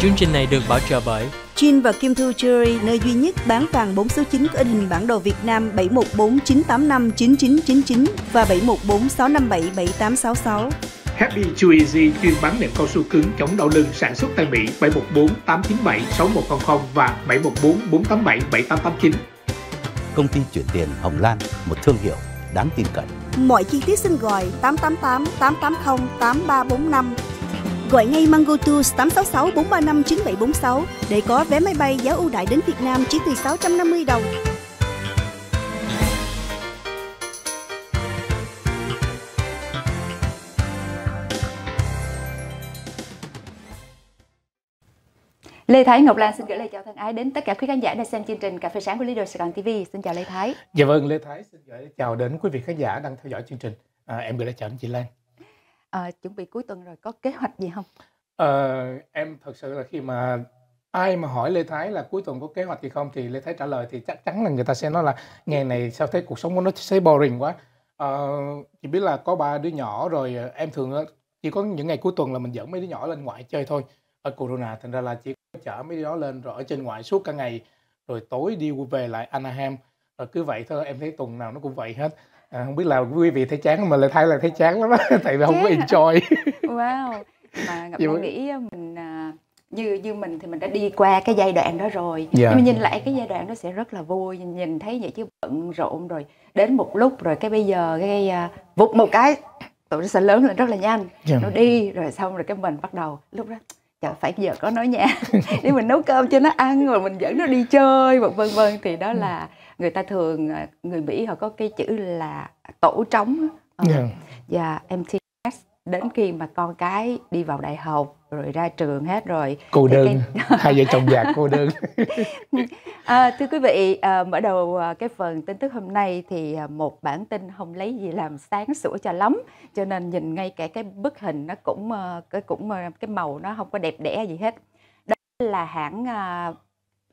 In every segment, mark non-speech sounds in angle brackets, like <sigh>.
Chương trình này được bảo trợ bởi Chin và Kim Thu Jewelry, nơi duy nhất bán vàng 4 số 9 có in hình bản đồ Việt Nam 7149859999 và 7146577866. Happy Chew Easy chuyên bán nệm cao su cứng chống đau lưng sản xuất tại Mỹ 7148976100 và 7144877889. Công ty chuyển tiền Hồng Lan, một thương hiệu đáng tin cậy. Mọi chi tiết xin gọi 888 880 8345 Gọi ngay Mango Tours 866 435 9746 để có vé máy bay giá ưu đại đến Việt Nam chỉ từ 650 đồng. Lê Thái Ngọc Lan xin gửi lời chào thân ái đến tất cả quý khán giả đang xem chương trình Cà phê sáng của Leader Sài Gòn TV. Xin chào Lê Thái. Dạ vâng, Lê Thái xin gửi chào đến quý vị khán giả đang theo dõi chương trình. À, em gửi lời chào anh chị Lan à, chuẩn bị cuối tuần rồi có kế hoạch gì không ờ, em thật sự là khi mà ai mà hỏi Lê Thái là cuối tuần có kế hoạch gì không thì Lê Thái trả lời thì chắc chắn là người ta sẽ nói là ngày này sao thấy cuộc sống của nó thấy boring quá ờ, chỉ biết là có ba đứa nhỏ rồi ờ, em thường chỉ có những ngày cuối tuần là mình dẫn mấy đứa nhỏ lên ngoại chơi thôi ở corona thành ra là chỉ có chở mấy đứa đó lên rồi ở trên ngoại suốt cả ngày rồi tối đi về lại Anaheim rồi cứ vậy thôi em thấy tuần nào nó cũng vậy hết à, không biết là quý vị thấy chán mà lại thay là thấy chán lắm đó <laughs> tại vì không có enjoy <laughs> wow mà ngọc Vậy... nghĩ à, mình à, như như mình thì mình đã đi qua cái giai đoạn đó rồi yeah. Dạ. nhưng mà nhìn lại cái giai đoạn đó sẽ rất là vui nhìn thấy vậy chứ bận rộn rồi đến một lúc rồi cái bây giờ cái uh, vụt một cái tụi nó sẽ lớn lên rất là nhanh yeah. Dạ. nó đi rồi xong rồi cái mình bắt đầu lúc đó chợ phải giờ có nói nha để <laughs> mình nấu cơm cho nó ăn rồi mình dẫn nó đi chơi vân vân vân thì đó ừ. là người ta thường à, người mỹ họ có cái chữ là tổ trống ờ, dạ. và yeah. yeah, emptiness đến khi mà con cái đi vào đại học rồi ra trường hết rồi cô đơn cái... <laughs> <laughs> hai vợ chồng già cô đơn à, <laughs> thưa quý vị à, mở đầu cái phần tin tức hôm nay thì một bản tin không lấy gì làm sáng sủa cho lắm cho nên nhìn ngay cả cái bức hình nó cũng cái cũng cái màu nó không có đẹp đẽ gì hết đó là hãng à,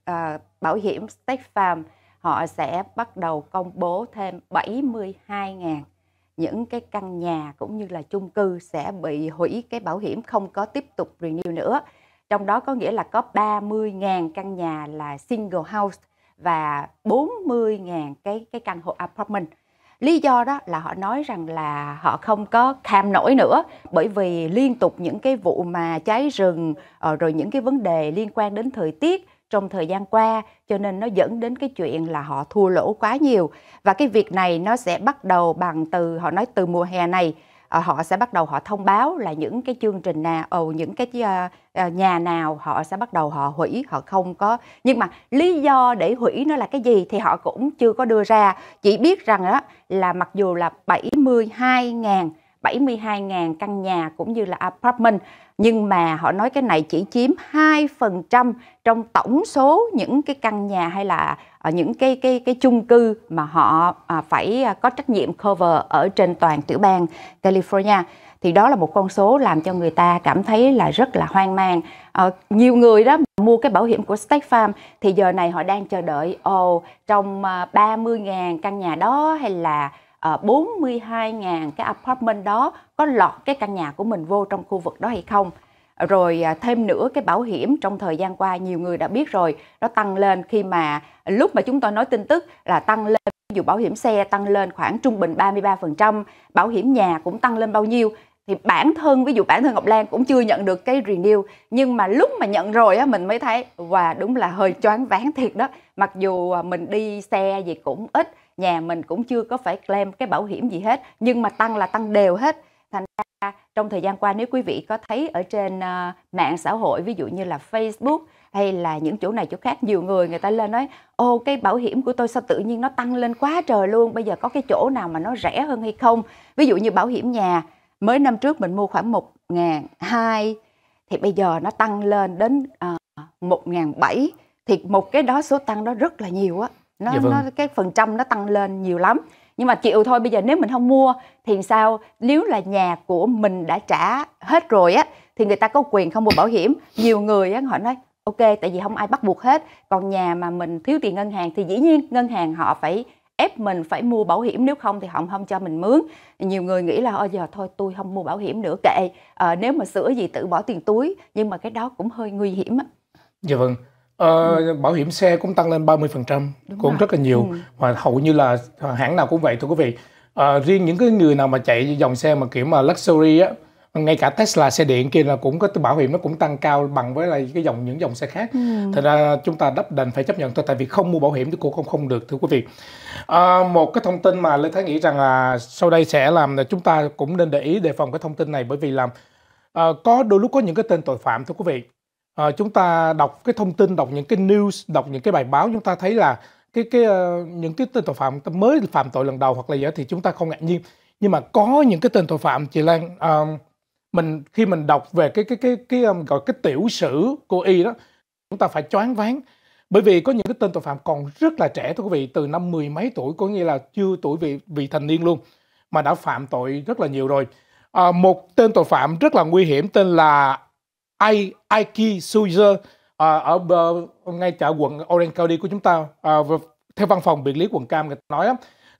à, bảo hiểm State Farm họ sẽ bắt đầu công bố thêm 72.000 những cái căn nhà cũng như là chung cư sẽ bị hủy cái bảo hiểm không có tiếp tục renew nữa. Trong đó có nghĩa là có 30.000 căn nhà là single house và 40.000 cái cái căn hộ apartment. Lý do đó là họ nói rằng là họ không có kham nổi nữa bởi vì liên tục những cái vụ mà cháy rừng ờ, rồi những cái vấn đề liên quan đến thời tiết trong thời gian qua cho nên nó dẫn đến cái chuyện là họ thua lỗ quá nhiều và cái việc này nó sẽ bắt đầu bằng từ họ nói từ mùa hè này ờ, họ sẽ bắt đầu họ thông báo là những cái chương trình nào ồ ờ, những cái ờ, nhà nào họ sẽ bắt đầu họ hủy họ không có nhưng mà lý do để hủy nó là cái gì thì họ cũng chưa có đưa ra chỉ biết rằng á là mặc dù là 72.000 72.000 căn nhà cũng như là apartment nhưng mà họ nói cái này chỉ chiếm 2% trong tổng số những cái căn nhà hay là ờ, những cái cái cái chung cư mà họ à, phải à, có trách nhiệm cover ở trên toàn tiểu bang California thì đó là một con số làm cho người ta cảm thấy là rất là hoang mang à, nhiều người đó mua cái bảo hiểm của State Farm thì giờ này họ đang chờ đợi ồ trong 30.000 à, căn nhà đó hay là 42.000 ờ, cái apartment đó có lọt cái căn nhà của mình vô trong khu vực đó hay không rồi à, thêm nữa cái bảo hiểm trong thời gian qua nhiều người đã biết rồi nó tăng lên khi mà lúc mà chúng tôi nói tin tức là tăng lên dù bảo hiểm xe tăng lên khoảng trung bình 33%, bảo hiểm nhà cũng tăng lên bao nhiêu thì bản thân ví dụ bản thân Ngọc Lan cũng chưa nhận được cái renew nhưng mà lúc mà nhận rồi á mình mới thấy và wow, đúng là hơi choáng váng thiệt đó mặc dù à, mình đi xe gì cũng ít nhà mình cũng chưa có phải claim cái bảo hiểm gì hết nhưng mà tăng là tăng đều hết thành ra trong thời gian qua nếu quý vị có thấy ở trên uh, mạng xã hội ví dụ như là Facebook hay là những chỗ này chỗ khác nhiều người người ta lên nói ô cái bảo hiểm của tôi sao tự nhiên nó tăng lên quá trời luôn bây giờ có cái chỗ nào mà nó rẻ hơn hay không ví dụ như bảo hiểm nhà mới năm trước mình mua khoảng 1 ngàn hai thì bây giờ nó tăng lên đến ờ, một ngàn bảy thì một cái đó số tăng đó rất là nhiều á nó, dạ vâng. nó cái phần trăm nó tăng lên nhiều lắm nhưng mà chịu thôi bây giờ nếu mình không mua thì sao nếu là nhà của mình đã trả hết rồi á thì người ta có quyền không mua bảo hiểm nhiều người á họ nói ok tại vì không ai bắt buộc hết còn nhà mà mình thiếu tiền ngân hàng thì dĩ nhiên ngân hàng họ phải ép mình phải mua bảo hiểm nếu không thì họ không cho mình mướn nhiều người nghĩ là ôi giờ thôi tôi không mua bảo hiểm nữa kệ à, nếu mà sửa gì tự bỏ tiền túi nhưng mà cái đó cũng hơi nguy hiểm á dạ vâng Ờ, ừ. bảo hiểm xe cũng tăng lên 30% Đúng cũng rồi. rất là nhiều ừ. và hầu như là à, hãng nào cũng vậy thưa quý vị à, riêng những cái người nào mà chạy dòng xe mà kiểu mà luxury á ngay cả Tesla xe điện kia là cũng có bảo hiểm nó cũng tăng cao bằng với lại cái dòng những dòng xe khác ừ. thật ra chúng ta đắp đành phải chấp nhận thôi tại vì không mua bảo hiểm thì cũng không không được thưa quý vị à, một cái thông tin mà Lê Thái nghĩ rằng là sau đây sẽ làm là chúng ta cũng nên để ý đề phòng cái thông tin này bởi vì làm à, có đôi lúc có những cái tên tội phạm thưa quý vị à, chúng ta đọc cái thông tin đọc những cái news đọc những cái bài báo chúng ta thấy là cái cái uh, những cái tên tội phạm mới phạm tội lần đầu hoặc là gì đó thì chúng ta không ngạc nhiên nhưng mà có những cái tên tội phạm chị Lan uh, ờ, mình khi mình đọc về cái cái cái cái um, gọi cái tiểu sử của y đó chúng ta phải choáng váng bởi vì có những cái tên tội phạm còn rất là trẻ thưa quý vị từ năm mười mấy tuổi có nghĩa là chưa tuổi vị vị thành niên luôn mà đã phạm tội rất là nhiều rồi à, một tên tội phạm rất là nguy hiểm tên là Ai Aiki Suizer à, ở uh, ngay chợ quận Orange County của chúng ta à, theo văn phòng biện lý quận Cam người ta nói á,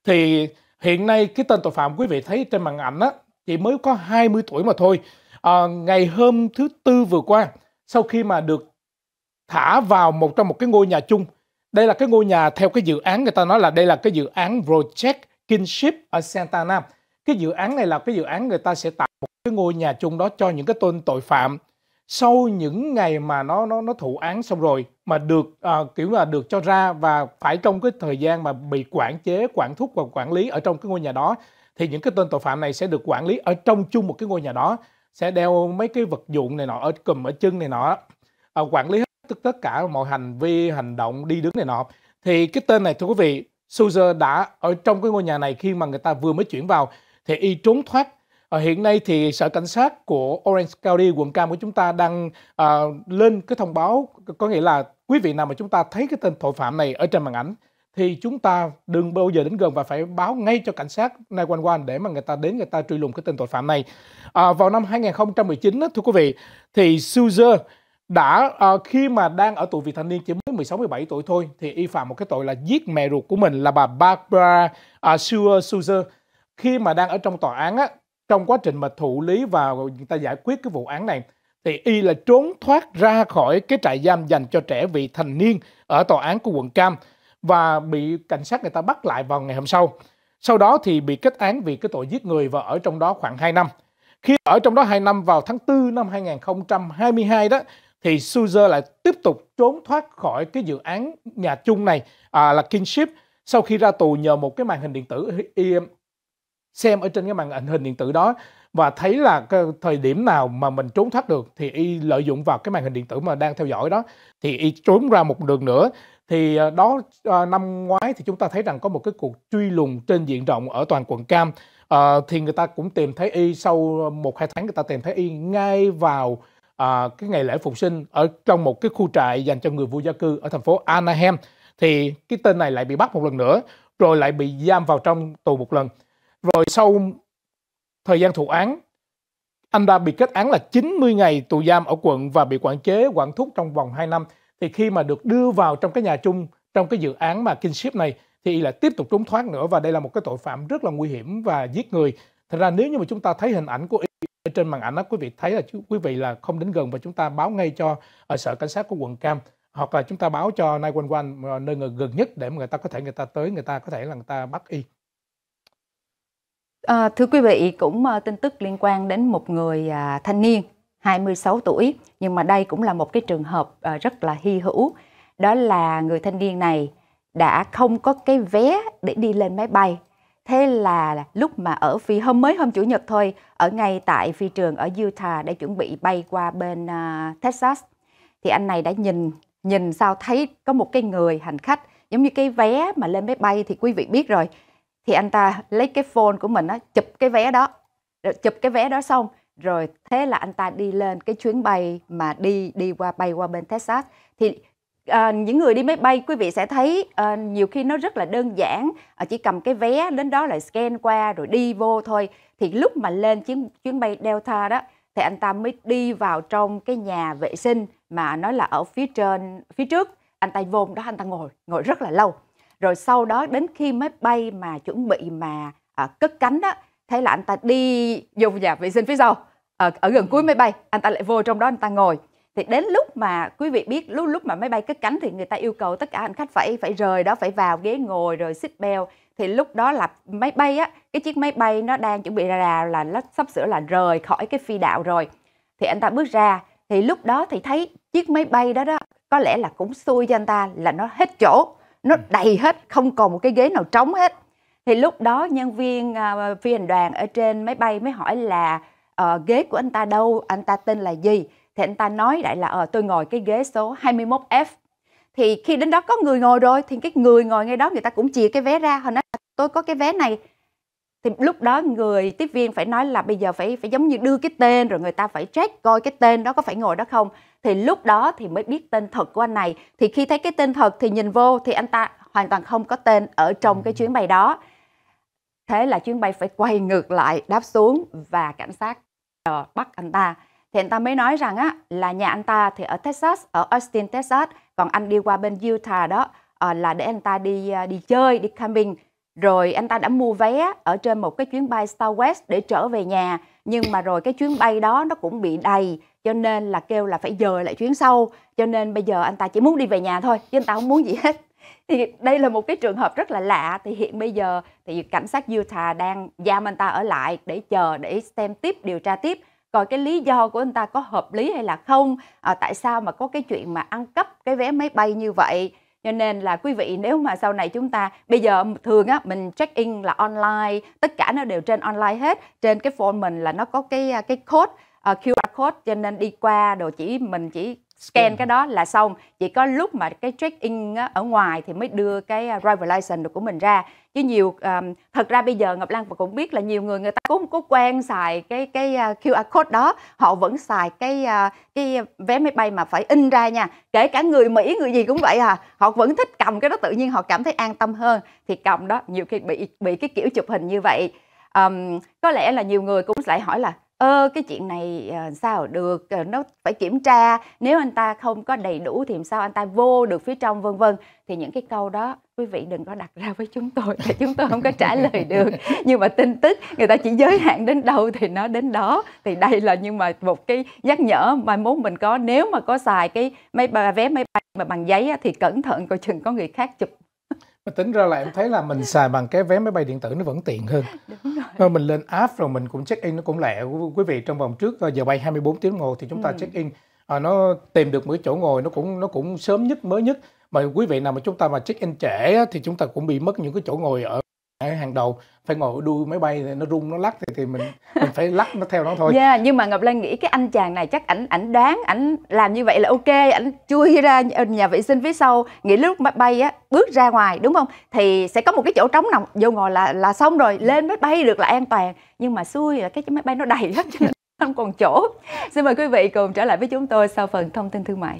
thì hiện nay cái tên tội phạm quý vị thấy trên màn ảnh đó chỉ mới có 20 tuổi mà thôi. À, ngày hôm thứ tư vừa qua, sau khi mà được thả vào một trong một cái ngôi nhà chung, đây là cái ngôi nhà theo cái dự án người ta nói là đây là cái dự án Project Kinship ở Santa Santana. Cái dự án này là cái dự án người ta sẽ tạo một cái ngôi nhà chung đó cho những cái tên tội phạm sau những ngày mà nó nó nó thụ án xong rồi mà được à, kiểu là được cho ra và phải trong cái thời gian mà bị quản chế, quản thúc và quản lý ở trong cái ngôi nhà đó thì những cái tên tội phạm này sẽ được quản lý ở trong chung một cái ngôi nhà đó sẽ đeo mấy cái vật dụng này nọ ở cùm ở chân này nọ à, quản lý hết tất cả mọi hành vi hành động đi đứng này nọ thì cái tên này thưa quý vị Suzer đã ở trong cái ngôi nhà này khi mà người ta vừa mới chuyển vào thì y trốn thoát ở hiện nay thì sở cảnh sát của Orange County quận Cam của chúng ta đang uh, lên cái thông báo có nghĩa là quý vị nào mà chúng ta thấy cái tên tội phạm này ở trên màn ảnh thì chúng ta đừng bao giờ đến gần và phải báo ngay cho cảnh sát nay quanh quanh để mà người ta đến người ta truy lùng cái tên tội phạm này. À, vào năm 2019 đó, thưa quý vị thì Suzer đã à, khi mà đang ở tuổi vị thành niên chỉ mới 16 17 tuổi thôi thì y phạm một cái tội là giết mẹ ruột của mình là bà Barbara à, Suzer khi mà đang ở trong tòa án á trong quá trình mà thụ lý và người ta giải quyết cái vụ án này thì y là trốn thoát ra khỏi cái trại giam dành cho trẻ vị thành niên ở tòa án của quận Cam và bị cảnh sát người ta bắt lại vào ngày hôm sau. Sau đó thì bị kết án vì cái tội giết người và ở trong đó khoảng 2 năm. Khi ở trong đó 2 năm vào tháng 4 năm 2022 đó thì Suzer lại tiếp tục trốn thoát khỏi cái dự án nhà chung này à, là Kinship sau khi ra tù nhờ một cái màn hình điện tử xem ở trên cái màn hình điện tử đó và thấy là cái thời điểm nào mà mình trốn thoát được thì y lợi dụng vào cái màn hình điện tử mà đang theo dõi đó thì y trốn ra một đường nữa thì à, đó à, năm ngoái thì chúng ta thấy rằng có một cái cuộc truy lùng trên diện rộng ở toàn quận Cam à, thì người ta cũng tìm thấy y sau một hai tháng người ta tìm thấy y ngay vào à, cái ngày lễ phục sinh ở trong một cái khu trại dành cho người vô gia cư ở thành phố Anaheim thì cái tên này lại bị bắt một lần nữa rồi lại bị giam vào trong tù một lần rồi sau thời gian thụ án anh đã bị kết án là 90 ngày tù giam ở quận và bị quản chế quản thúc trong vòng 2 năm thì khi mà được đưa vào trong cái nhà chung trong cái dự án mà kinship này thì y lại tiếp tục trốn thoát nữa và đây là một cái tội phạm rất là nguy hiểm và giết người thật ra nếu như mà chúng ta thấy hình ảnh của y trên màn ảnh đó quý vị thấy là quý vị là không đến gần và chúng ta báo ngay cho ở ờ, sở cảnh sát của quận cam hoặc là chúng ta báo cho 911 ờ, nơi gần nhất để mà người ta có thể người ta tới người ta có thể là người ta bắt y À, thưa quý vị, cũng uh, tin tức liên quan đến một người uh, thanh niên 26 tuổi nhưng mà đây cũng là một cái trường hợp ờ, rất là hy hữu đó là người thanh niên này đã không có cái vé để đi lên máy bay thế là lúc mà ở phi hôm mới hôm chủ nhật thôi ở ngay tại phi trường ở Utah để chuẩn bị bay qua bên ờ, Texas thì anh này đã nhìn nhìn sao thấy có một cái người hành khách giống như cái vé mà lên máy bay thì quý vị biết rồi thì anh ta lấy cái phone của mình á chụp cái vé đó chụp cái vé đó xong rồi thế là anh ta đi lên cái chuyến bay mà đi đi qua bay qua bên Texas thì À, những người đi máy bay quý vị sẽ thấy à, nhiều khi nó rất là đơn giản à, chỉ cầm cái vé đến đó là scan qua rồi đi vô thôi thì lúc mà lên chuyến chuyến bay Delta đó thì anh ta mới đi vào trong cái nhà vệ sinh mà nói là ở phía trên phía trước anh ta vô đó anh ta ngồi ngồi rất là lâu rồi sau đó đến khi máy bay mà chuẩn bị mà à, cất cánh đó thế là anh ta đi vô nhà vệ sinh phía sau ở, ờ, ở gần cuối ừ. máy bay anh ta lại vô trong đó anh ta ngồi thì đến lúc mà quý vị biết lúc lúc mà máy bay cất cánh thì người ta yêu cầu tất cả hành khách phải phải rời đó phải vào ghế ngồi rồi xích beo thì lúc đó là máy bay á cái chiếc máy bay nó đang chuẩn bị ra là, là nó sắp sửa là rời khỏi cái phi đạo rồi thì anh ta bước ra thì lúc đó thì thấy chiếc máy bay đó đó có lẽ là cũng xui cho anh ta là nó hết chỗ nó ừ. đầy hết không còn một cái ghế nào trống hết thì lúc đó nhân viên uh, phi hành đoàn ở trên máy bay mới hỏi là uh, ghế của anh ta đâu anh ta tên là gì thì anh ta nói lại là ờ uh, tôi ngồi cái ghế số 21F thì khi đến đó có người ngồi rồi thì cái người ngồi ngay đó người ta cũng chia cái vé ra họ nói là tôi có cái vé này thì lúc đó người tiếp viên phải nói là bây giờ phải phải giống như đưa cái tên rồi người ta phải check coi cái tên đó có phải ngồi đó không thì lúc đó thì mới biết tên thật của anh này thì khi thấy cái tên thật thì nhìn vô thì anh ta hoàn toàn không có tên ở trong ừ. cái chuyến bay đó Thế là chuyến bay phải quay ngược lại đáp xuống và cảnh sát ờ, bắt anh ta. Thì anh ta mới nói rằng á là nhà anh ta thì ở Texas, ở Austin, Texas, còn anh đi qua bên Utah đó ờ, là để anh ta đi ờ, đi chơi, đi camping. Rồi anh ta đã mua vé ở trên một cái chuyến bay Southwest để trở về nhà, nhưng mà rồi cái chuyến bay đó nó cũng bị đầy cho nên là kêu là phải dời lại chuyến sau cho nên bây giờ anh ta chỉ muốn đi về nhà thôi chứ anh ta không muốn gì hết thì đây là một cái trường hợp rất là lạ thì hiện bây giờ thì cảnh sát Utah đang giam anh ta ở lại để chờ để xem tiếp điều tra tiếp coi cái lý do của anh ta có hợp lý hay là không à, tại sao mà có cái chuyện mà ăn cắp cái vé máy bay như vậy cho nên là quý vị nếu mà sau này chúng ta bây giờ thường á mình check in là online tất cả nó đều trên online hết trên cái phone mình là nó có cái à, cái code uh, à, QR code cho nên đi qua đồ chỉ mình chỉ scan cái đó là xong chỉ có lúc mà cái check in ở ngoài thì mới đưa cái à, driver license được của mình ra chứ nhiều um, thật ra bây giờ ngọc lan cũng biết là nhiều người người ta cũng có quen xài cái cái à, qr code đó họ vẫn xài cái à, cái vé máy bay mà phải in ra nha kể cả người mỹ người gì cũng vậy à họ vẫn thích cầm cái đó tự nhiên họ cảm thấy an tâm hơn thì cầm đó nhiều khi bị bị cái kiểu chụp hình như vậy um, có lẽ là nhiều người cũng lại hỏi là ơ cái chuyện này ờ, sao được ờ, nó phải kiểm tra nếu anh ta không có đầy đủ thì sao anh ta vô được phía trong vân vân thì những cái câu đó quý vị đừng có đặt ra với chúng tôi để chúng tôi không có trả lời được nhưng mà tin tức người ta chỉ giới hạn đến đâu thì nó đến đó thì đây là nhưng mà một cái nhắc nhở mà muốn mình có nếu mà có xài cái máy vé máy bay mà bằng giấy thì cẩn thận coi chừng có người khác chụp mà tính ra là em thấy là mình xài bằng cái vé máy bay điện tử nó vẫn tiện hơn Đúng rồi. mình lên app rồi mình cũng check in nó cũng lẹ quý vị trong vòng trước ờ, giờ bay 24 tiếng ngồi thì chúng ta ừ. check in à, nó tìm được mỗi chỗ ngồi nó cũng nó cũng sớm nhất mới nhất mà quý vị nào mà chúng ta mà check in trễ thì chúng ta cũng bị mất những cái chỗ ngồi ở ở hàng đầu phải ngồi ở đuôi máy bay nó rung nó lắc thì, thì mình mình phải lắc nó theo nó thôi yeah, nhưng mà ngọc lan nghĩ cái anh chàng này chắc ảnh ảnh đáng ảnh làm như vậy là ok ảnh chui ra nhà vệ sinh phía sau nghĩ lúc máy bay á bước ra ngoài đúng không thì sẽ có một cái chỗ trống nào vô ngồi là là xong rồi lên máy bay được là an toàn nhưng mà xui là cái máy bay nó đầy hết không còn chỗ xin mời quý vị cùng trở lại với chúng tôi sau phần thông tin thương mại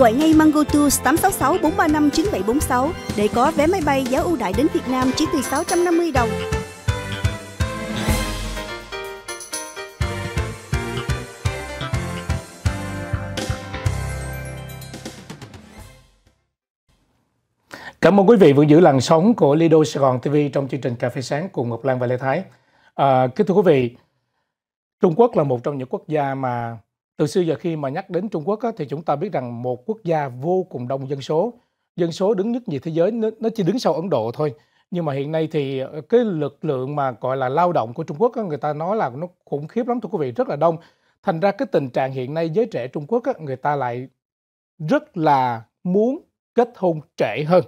Gọi ngay Mango Tours 866 435 9746 để có vé máy bay giá ưu đại đến Việt Nam chỉ từ 650 đồng. Cảm ơn quý vị vẫn giữ làn sóng của Lido Sài Gòn TV trong chương trình Cà phê sáng cùng Ngọc Lan và Lê Thái. À, kính thưa quý vị, Trung Quốc là một trong những quốc gia mà từ xưa giờ khi mà nhắc đến Trung Quốc thì chúng ta biết rằng một quốc gia vô cùng đông dân số, dân số đứng nhất nhì thế giới nó, nó chỉ đứng sau Ấn Độ thôi. Nhưng mà hiện nay thì ờ, cái lực lượng mà gọi là lao động của Trung Quốc người ta nói là nó khủng khiếp lắm thưa quý vị, rất là đông. Thành ra cái tình trạng hiện nay giới trẻ Trung Quốc người ta lại rất là muốn kết hôn trễ hơn.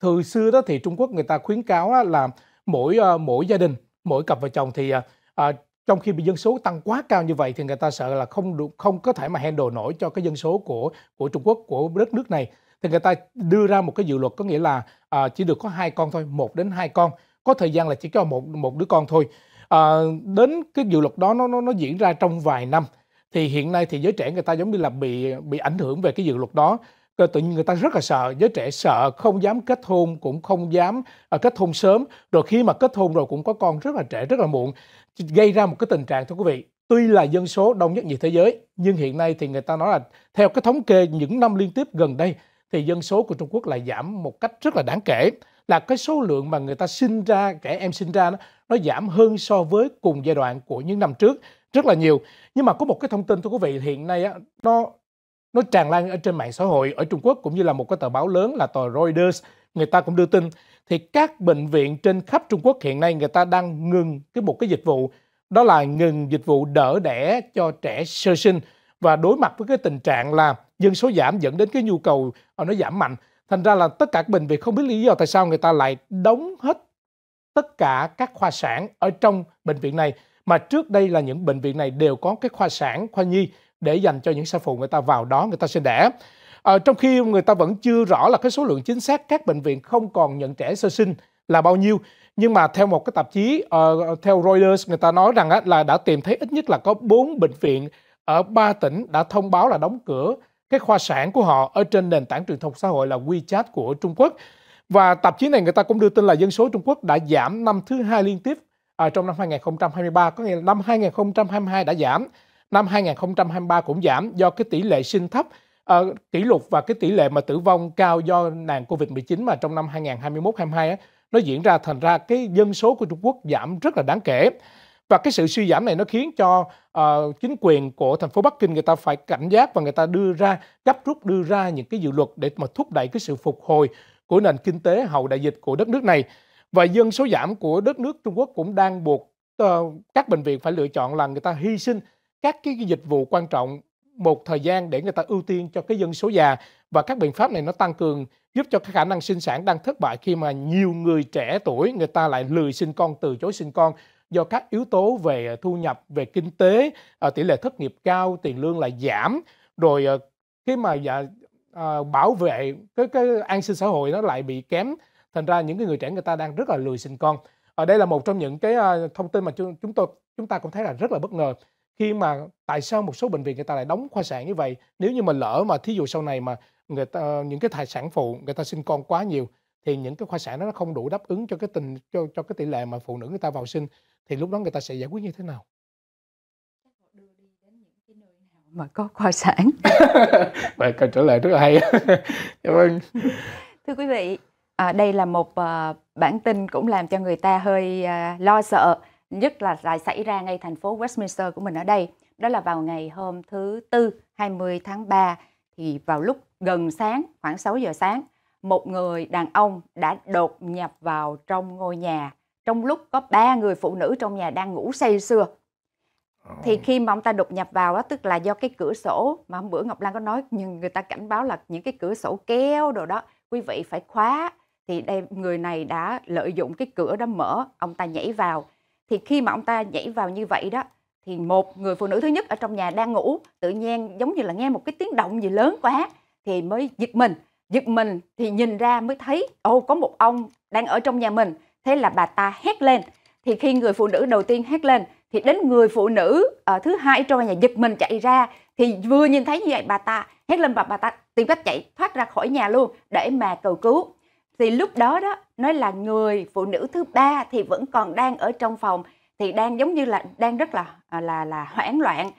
Từ xưa đó thì Trung Quốc người ta khuyến cáo là mỗi ờ, mỗi gia đình, mỗi cặp vợ chồng thì ờ, trong khi bị dân số tăng quá cao như vậy thì người ta sợ là không được không có thể mà handle nổi cho cái dân số của của Trung Quốc của đất nước này thì người ta đưa ra một cái dự luật có nghĩa là à, chỉ được có hai con thôi một đến hai con có thời gian là chỉ cho một một đứa con thôi à, đến cái dự luật đó nó nó nó diễn ra trong vài năm thì hiện nay thì giới trẻ người ta giống như là bị bị ảnh hưởng về cái dự luật đó tự nhiên người ta rất là sợ giới trẻ sợ không dám kết hôn cũng không dám à, kết hôn sớm rồi khi mà kết hôn rồi cũng có con rất là trẻ rất là muộn gây ra một cái tình trạng thưa quý vị tuy là dân số đông nhất nhì thế giới nhưng hiện nay thì người ta nói là theo cái thống kê những năm liên tiếp gần đây thì dân số của Trung Quốc là giảm một cách rất là đáng kể là cái số lượng mà người ta sinh ra trẻ em sinh ra nó, nó giảm hơn so với cùng giai đoạn của những năm trước rất là nhiều nhưng mà có một cái thông tin thưa quý vị hiện nay á, nó nó tràn lan ở trên mạng xã hội ở Trung Quốc cũng như là một cái tờ báo lớn là tờ Reuters người ta cũng đưa tin thì các bệnh viện trên khắp Trung Quốc hiện nay người ta đang ngừng cái một cái dịch vụ đó là ngừng dịch vụ đỡ đẻ cho trẻ sơ sinh và đối mặt với cái tình trạng là dân số giảm dẫn đến cái nhu cầu ờ, nó giảm mạnh thành ra là tất cả các bệnh viện không biết lý do tại sao người ta lại đóng hết tất cả các khoa sản ở trong bệnh viện này mà trước đây là những bệnh viện này đều có cái khoa sản khoa nhi để dành cho những sản phụ người ta vào đó người ta sinh đẻ À, trong khi người ta vẫn chưa rõ là cái số lượng chính xác các bệnh viện không còn nhận trẻ sơ sinh là bao nhiêu nhưng mà theo một cái tạp chí uh, theo Reuters người ta nói rằng á, là đã tìm thấy ít nhất là có bốn bệnh viện ở ba tỉnh đã thông báo là đóng cửa cái khoa sản của họ ở trên nền tảng truyền thông xã hội là WeChat của Trung Quốc và tạp chí này người ta cũng đưa tin là dân số Trung Quốc đã giảm năm thứ hai liên tiếp à, trong năm 2023 có nghĩa là năm 2022 đã giảm năm 2023 cũng giảm do cái tỷ lệ sinh thấp à, kỷ lục và cái tỷ lệ mà tử vong cao do nạn Covid-19 mà trong năm 2021-22 nó diễn ra thành ra cái dân số của Trung Quốc giảm rất là đáng kể. Và cái sự suy giảm này nó khiến cho uh, chính quyền của thành phố Bắc Kinh người ta phải cảnh giác và người ta đưa ra gấp rút đưa ra những cái dự luật để mà thúc đẩy cái sự phục hồi của nền kinh tế hậu đại dịch của đất nước này. Và dân số giảm của đất nước Trung Quốc cũng đang buộc uh, các bệnh viện phải lựa chọn là người ta hy sinh các cái dịch vụ quan trọng một thời gian để người ta ưu tiên cho cái dân số già và các biện pháp này nó tăng cường giúp cho cái khả năng sinh sản đang thất bại khi mà nhiều người trẻ tuổi người ta lại lười sinh con từ chối sinh con do các yếu tố về à, thu nhập về kinh tế à, tỷ lệ thất nghiệp cao tiền lương lại giảm rồi à, khi mà dạ, à, bảo vệ cái cái an sinh xã hội nó lại bị kém thành ra những cái người trẻ người ta đang rất là lười sinh con ở đây là một trong những cái thông tin mà chúng tôi chúng ta cũng thấy là rất là bất ngờ khi mà tại sao một số bệnh viện người ta lại đóng khoa sản như vậy nếu như mà lỡ mà thí dụ sau này mà người ta những cái thai sản phụ người ta sinh con quá nhiều thì những cái khoa sản nó không đủ đáp ứng cho cái tình cho cho cái tỷ lệ mà phụ nữ người ta vào sinh thì lúc đó người ta sẽ giải quyết như thế nào mà có khoa sản <laughs> vậy câu trả lời rất là hay <laughs> cảm ơn thưa quý vị à, đây là một à, bản tin cũng làm cho người ta hơi à, lo sợ nhất là lại xảy ra ngay thành phố Westminster của mình ở đây. Đó là vào ngày hôm thứ Tư 20 tháng 3 thì vào lúc gần sáng, khoảng 6 giờ sáng, một người đàn ông đã đột nhập vào trong ngôi nhà trong lúc có ba người phụ nữ trong nhà đang ngủ say sưa. Thì khi mà ông ta đột nhập vào đó tức là do cái cửa sổ mà hôm bữa Ngọc Lan có nói nhưng người ta cảnh báo là những cái cửa sổ keo đồ đó quý vị phải khóa thì đây người này đã lợi dụng cái cửa đó mở ông ta nhảy vào thì khi mà ông ta nhảy vào như vậy đó thì một người phụ nữ thứ nhất ở trong nhà đang ngủ tự nhiên giống như là nghe một cái tiếng động gì lớn quá thì mới giật mình giật mình thì nhìn ra mới thấy ô có một ông đang ở trong nhà mình thế là bà ta hét lên thì khi người phụ nữ đầu tiên hét lên thì đến người phụ nữ uh, thứ hai trong nhà giật mình chạy ra thì vừa nhìn thấy như vậy bà ta hét lên và bà ta tìm cách chạy thoát ra khỏi nhà luôn để mà cầu cứu thì lúc đó đó nói là người phụ nữ thứ ba thì vẫn còn đang ở trong phòng thì đang giống như là đang rất là à, là là hoảng loạn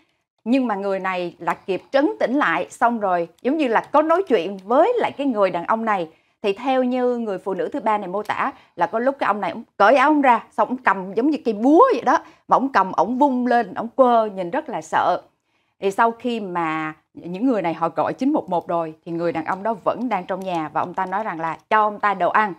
nhưng mà người này là kịp trấn tĩnh lại xong rồi giống như là có nói chuyện với lại cái người đàn ông này thì theo như người phụ nữ thứ ba này mô tả là có lúc cái ông này ông cởi áo ông ra xong ông cầm giống như cây búa vậy đó mà ông cầm ông vung lên ông quơ nhìn rất là sợ thì sau khi mà những người này họ gọi 911 rồi thì người đàn ông đó vẫn đang trong nhà và ông ta nói rằng là cho ông ta đồ ăn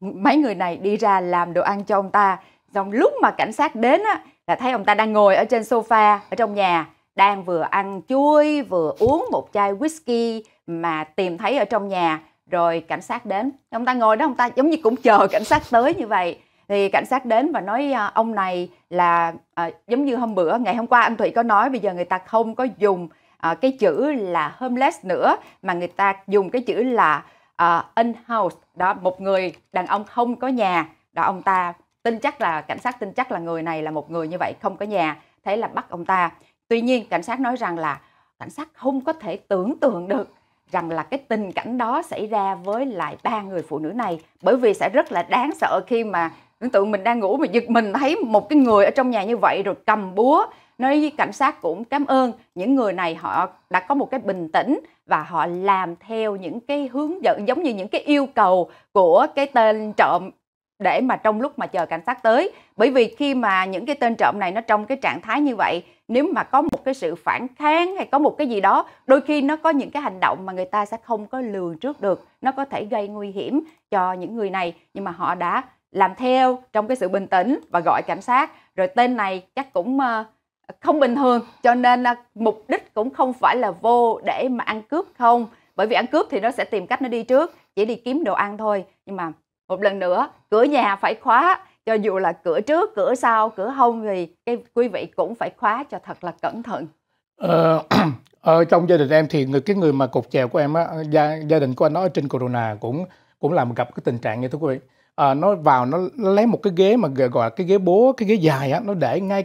mấy người này đi ra làm đồ ăn cho ông ta xong lúc mà cảnh sát đến á, là thấy ông ta đang ngồi ở trên sofa ở trong nhà đang vừa ăn chuối vừa uống một chai whisky mà tìm thấy ở trong nhà rồi cảnh sát đến ông ta ngồi đó ông ta giống như cũng chờ cảnh sát tới như vậy thì cảnh sát đến và nói à, ông này là à, giống như hôm bữa ngày hôm qua anh Thụy có nói bây giờ người ta không có dùng Ờ, cái chữ là homeless nữa mà người ta dùng cái chữ là ờ, uh, in-house đó một người đàn ông không có nhà đó ông ta tin chắc là cảnh sát tin chắc là người này là một người như vậy không có nhà thế là bắt ông ta tuy nhiên cảnh sát nói rằng là cảnh sát không có thể tưởng tượng được rằng là cái tình cảnh đó xảy ra với lại ba người phụ nữ này bởi vì sẽ rất là đáng sợ khi mà tưởng tượng mình đang ngủ mà giật mình thấy một cái người ở trong nhà như vậy rồi cầm búa nói với cảnh sát cũng cảm ơn những người này họ đã có một cái bình tĩnh và họ làm theo những cái hướng dẫn giống như những cái yêu cầu của cái tên trộm để mà trong lúc mà chờ cảnh sát tới bởi vì khi mà những cái tên trộm này nó trong cái trạng thái như vậy nếu mà có một cái sự phản kháng hay có một cái gì đó đôi khi nó có những cái hành động mà người ta sẽ không có lường trước được nó có thể gây nguy hiểm cho những người này nhưng mà họ đã làm theo trong cái sự bình tĩnh và gọi cảnh sát rồi tên này chắc cũng ờ, không bình thường cho nên à, mục đích cũng không phải là vô để mà ăn cướp không bởi vì ăn cướp thì nó sẽ tìm cách nó đi trước chỉ đi kiếm đồ ăn thôi nhưng mà một lần nữa cửa nhà phải khóa cho dù là cửa trước cửa sau cửa hông thì cái quý vị cũng phải khóa cho thật là cẩn thận ờ, <clears throat> trong gia đình em thì người cái người mà cột chèo của em á gia, gia đình của anh nó ở trên corona cũng cũng làm gặp cái tình trạng như thế quý vị à, nó vào nó, nó lấy một cái ghế mà gọi là cái ghế bố cái ghế dài á nó để ngay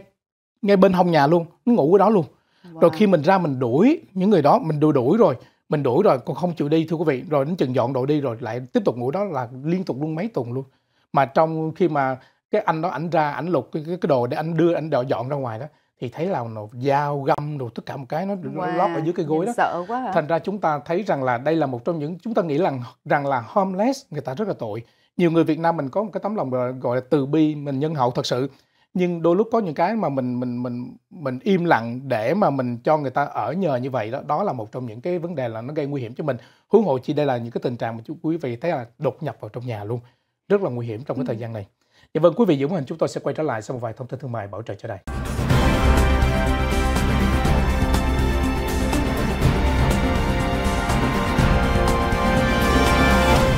ngay bên hông nhà luôn nó ngủ ở đó luôn wow. rồi khi mình ra mình đuổi những người đó mình đuổi đuổi rồi mình đuổi rồi còn không chịu đi thưa quý vị rồi đến chừng dọn đồ đi rồi lại tiếp tục ngủ đó là liên tục luôn mấy tuần luôn mà trong khi mà cái anh đó ảnh ra ảnh lục cái, cái, cái đồ để anh đưa anh đòi dọn ra ngoài đó thì thấy là nó dao găm đồ tất cả một cái nó wow, lót ở dưới cái gối đó sợ quá hả? thành ra chúng ta thấy rằng là đây là một trong những chúng ta nghĩ rằng rằng là homeless người ta rất là tội nhiều người Việt Nam mình có một cái tấm lòng gọi là từ bi mình nhân hậu thật sự nhưng đôi lúc có những cái mà mình mình mình mình im lặng để mà mình cho người ta ở nhờ như vậy đó đó là một trong những cái vấn đề là nó gây nguy hiểm cho mình Hướng hộ chi đây là những cái tình trạng mà chú quý vị thấy là đột nhập vào trong nhà luôn rất là nguy hiểm trong cái ừ. thời gian này dạ vâng quý vị giữ hình chúng tôi sẽ quay trở lại sau một vài thông tin thương mại bảo trợ cho đây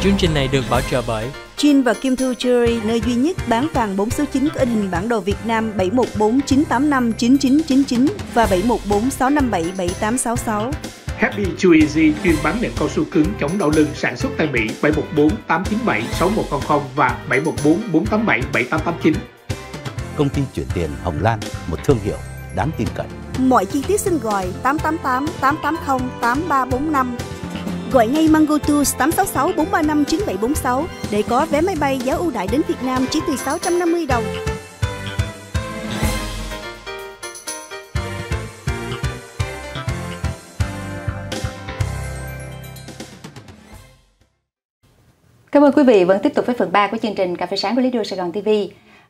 Chương trình này được bảo trợ bởi Chin và Kim Thu Jewelry, nơi duy nhất bán vàng 4 số 9 có in hình bản đồ Việt Nam 7149859999 và 7146577866. Happy Chew Easy chuyên bán nệm cao su cứng chống đau lưng sản xuất tại Mỹ 7148976100 và 7144877889. Công ty chuyển tiền Hồng Lan, một thương hiệu đáng tin cậy. Mọi chi tiết xin gọi 888 880 8345 Gọi ngay Mango Tours 866 435 9746 để có vé máy bay giá ưu đãi đến Việt Nam chỉ từ 650 đồng. Cảm ơn quý vị vẫn tiếp tục với phần 3 của chương trình Cà phê sáng của Lý Đô Sài Gòn TV.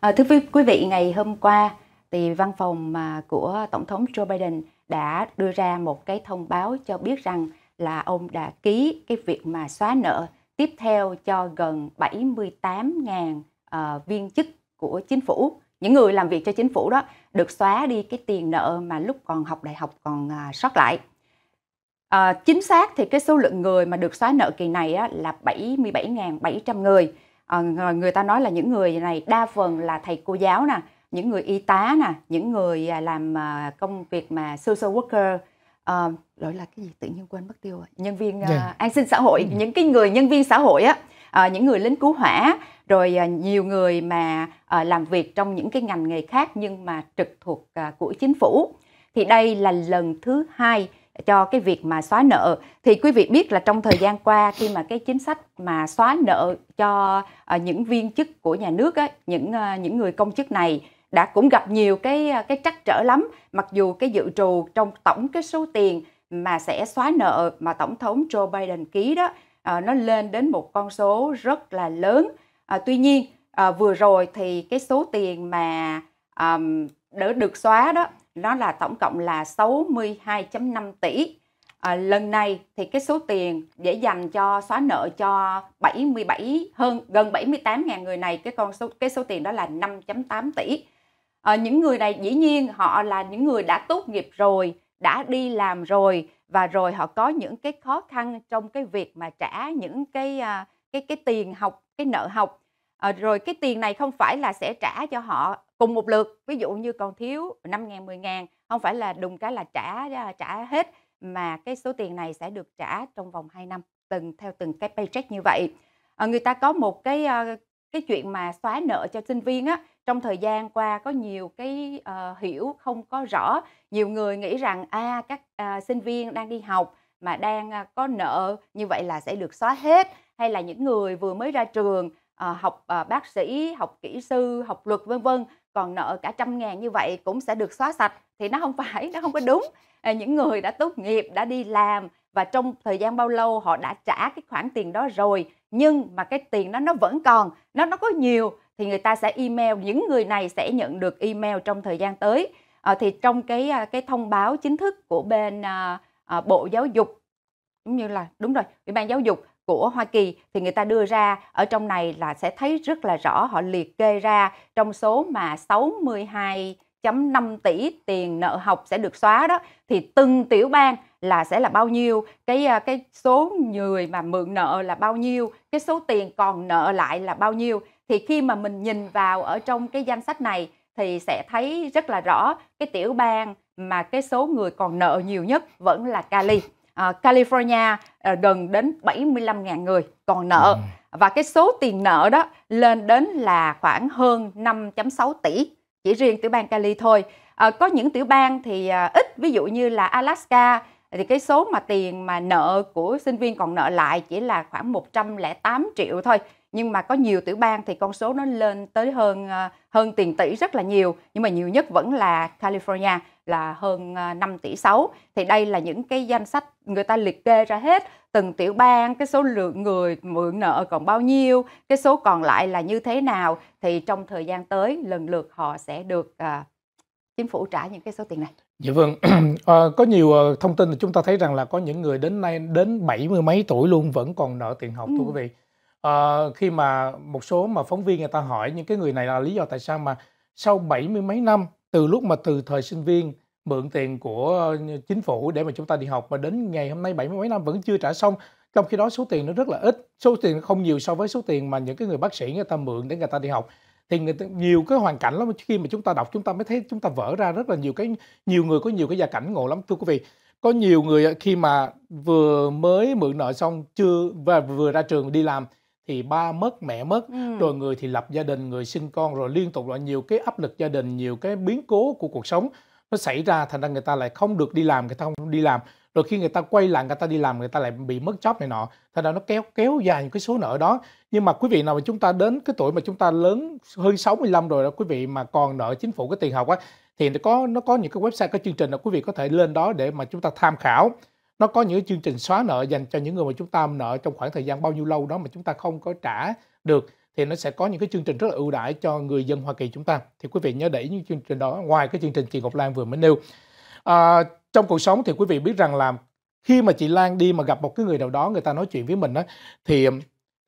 À, thưa quý vị, ngày hôm qua thì văn phòng mà của Tổng thống Joe Biden đã đưa ra một cái thông báo cho biết rằng là ông đã ký cái việc mà xóa nợ tiếp theo cho gần 78.000 uh, ờ, viên chức của chính phủ những người làm việc cho chính phủ đó được xóa đi cái tiền nợ mà lúc còn học đại học còn uh, sót lại À, chính xác thì cái số lượng người mà được xóa nợ kỳ này á, là 77.700 người. À, người ta nói là những người này đa phần là thầy cô giáo nè, những người y tá nè, những người à, làm à, công việc mà social worker, à, gọi là cái gì tự nhiên quên mất tiêu rồi nhân viên yeah. À, dạ. an sinh xã hội yeah. Ừ. những cái người nhân viên xã hội á uh, những người lính cứu hỏa rồi uh, nhiều người mà uh, làm việc trong những cái ngành nghề khác nhưng mà trực thuộc uh, của chính phủ thì đây là lần thứ hai cho cái việc mà xóa nợ thì quý vị biết là trong thời gian qua khi mà cái chính sách mà xóa nợ cho uh, những viên chức của nhà nước á, những uh, những người công chức này đã cũng gặp nhiều cái cái trắc trở lắm mặc dù cái dự trù trong tổng cái số tiền mà sẽ xóa nợ mà tổng thống Joe Biden ký đó à, nó lên đến một con số rất là lớn. À, tuy nhiên à, vừa rồi thì cái số tiền mà um, đỡ được xóa đó nó là tổng cộng là 62.5 tỷ. À, lần này thì cái số tiền để dành cho xóa nợ cho 77 hơn gần 78.000 người này cái con số cái số tiền đó là 5.8 tỷ. À, những người này dĩ nhiên họ là những người đã tốt nghiệp rồi đã đi làm rồi và rồi họ có những cái khó khăn trong cái việc mà trả những cái à, cái cái tiền học cái nợ học à, rồi cái tiền này không phải là sẽ trả cho họ cùng một lượt ví dụ như còn thiếu 5 ngàn 10 ngàn không phải là đùng cái là trả à, trả hết mà cái số tiền này sẽ được trả trong vòng 2 năm từng theo từng cái paycheck như vậy à, người ta có một cái ờ, cái chuyện mà xóa nợ cho sinh viên á trong thời gian qua có nhiều cái uh, hiểu không có rõ nhiều người nghĩ rằng a à, các uh, sinh viên đang đi học mà đang uh, có nợ như vậy là sẽ được xóa hết hay là những người vừa mới ra trường uh, học uh, bác sĩ học kỹ sư học luật vân vân còn nợ cả trăm ngàn như vậy cũng sẽ được xóa sạch thì nó không <laughs> phải nó không có đúng à, những người đã tốt nghiệp đã đi làm và trong thời gian bao lâu họ đã trả cái khoản tiền đó rồi nhưng mà cái tiền đó nó vẫn còn nó nó có nhiều thì người ta sẽ email những người này sẽ nhận được email trong thời gian tới à, thì trong cái à, cái thông báo chính thức của bên à, à, bộ giáo dục cũng như là đúng rồi ủy ban giáo dục của Hoa Kỳ thì người ta đưa ra ở trong này là sẽ thấy rất là rõ họ liệt kê ra trong số mà 62.5 tỷ tiền nợ học sẽ được xóa đó thì từng tiểu bang là sẽ là bao nhiêu cái à, cái số người mà mượn nợ là bao nhiêu cái số tiền còn nợ lại là bao nhiêu thì khi mà mình nhìn vào ở trong cái danh sách này thì sẽ thấy rất là rõ cái tiểu bang mà cái số người còn nợ nhiều nhất vẫn là Cali. À, California à, gần đến 75.000 người còn nợ ừ. và cái số tiền nợ đó lên đến là khoảng hơn 5.6 tỷ chỉ riêng tiểu bang Cali thôi. À, có những tiểu bang thì à, ít ví dụ như là Alaska thì cái số mà tiền mà nợ của sinh viên còn nợ lại chỉ là khoảng 108 triệu thôi nhưng mà có nhiều tiểu bang thì con số nó lên tới hơn ờ, hơn tiền tỷ rất là nhiều nhưng mà nhiều nhất vẫn là California là hơn 5 ờ, tỷ 6 thì đây là những cái danh sách người ta liệt kê ra hết từng tiểu bang cái số lượng người mượn nợ còn bao nhiêu cái số còn lại là như thế nào thì trong thời gian tới lần lượt họ sẽ được uh, chính phủ trả những cái số tiền này Dạ vâng, à, <clears throat> có nhiều thông tin là chúng ta thấy rằng là có những người đến nay đến bảy mươi mấy tuổi luôn vẫn còn nợ tiền học ừ. thưa quý vị. Ờ, khi mà một số mà phóng viên người ta hỏi những cái người này là lý do tại sao mà sau bảy mươi mấy năm từ lúc mà từ thời sinh viên mượn tiền của chính phủ để mà chúng ta đi học mà đến ngày hôm nay bảy mươi mấy năm vẫn chưa trả xong trong khi đó số tiền nó rất là ít số tiền không nhiều so với số tiền mà những cái người bác sĩ người ta mượn để người ta đi học thì người ta, nhiều cái hoàn cảnh lắm khi mà chúng ta đọc chúng ta mới thấy chúng ta vỡ ra rất là nhiều cái nhiều người có nhiều cái gia cảnh ngộ lắm thưa quý vị có nhiều người khi mà vừa mới mượn nợ xong chưa và vừa ra trường đi làm thì ba mất mẹ mất ừ. rồi người thì lập gia đình người sinh con rồi liên tục lại nhiều cái áp lực gia đình nhiều cái biến cố của cuộc sống nó xảy ra thành ra người ta lại không được đi làm người ta không đi làm rồi khi người ta quay lại người ta đi làm người ta lại bị mất job này nọ thành ra nó kéo kéo dài những cái số nợ đó nhưng mà quý vị nào mà chúng ta đến cái tuổi mà chúng ta lớn hơn 65 rồi đó quý vị mà còn nợ chính phủ cái tiền học á thì nó có nó có những cái website cái chương trình là quý vị có thể lên đó để mà chúng ta tham khảo nó có những chương trình xóa nợ dành cho những người mà chúng ta nợ trong khoảng thời gian bao nhiêu lâu đó mà chúng ta không có trả được thì nó sẽ có những cái chương trình rất là ưu đãi cho người dân Hoa Kỳ chúng ta thì quý vị nhớ để những chương trình đó ngoài cái chương trình chị Ngọc Lan vừa mới nêu à, trong cuộc sống thì quý vị biết rằng là khi mà chị Lan đi mà gặp một cái người nào đó người ta nói chuyện với mình á thì